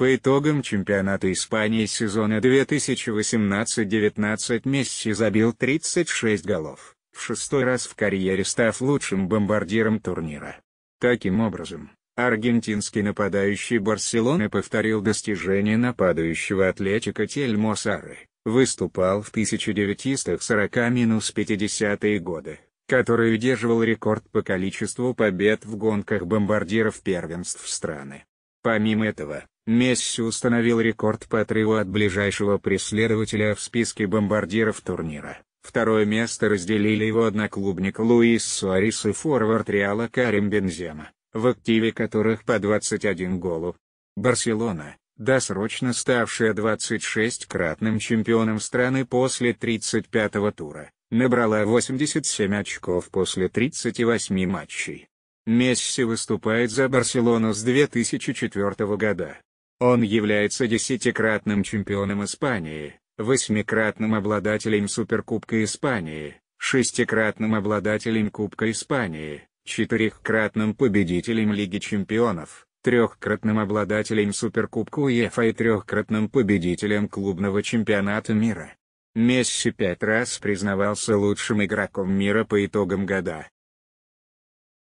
По итогам чемпионата Испании сезона 2018-19 Месси забил 36 голов, в шестой раз в карьере став лучшим бомбардиром турнира. Таким образом, аргентинский нападающий Барселоны повторил достижение нападающего атлетика Тельмо Сары, выступал в 1940-50-е годы, который удерживал рекорд по количеству побед в гонках бомбардиров первенств страны. Помимо этого, Месси установил рекорд по отрыву от ближайшего преследователя в списке бомбардиров турнира. Второе место разделили его одноклубник Луис Суарис и форвард Реала Карим Бензема, в активе которых по 21 голу. Барселона, досрочно ставшая 26-кратным чемпионом страны после 35-го тура, набрала 87 очков после 38 матчей. Месси выступает за Барселону с 2004 года. Он является десятикратным чемпионом Испании, восьмикратным обладателем Суперкубка Испании, шестикратным обладателем Кубка Испании, четырехкратным победителем Лиги чемпионов, трехкратным обладателем Суперкубка УЕФА и трехкратным победителем клубного чемпионата мира. Месси пять раз признавался лучшим игроком мира по итогам года.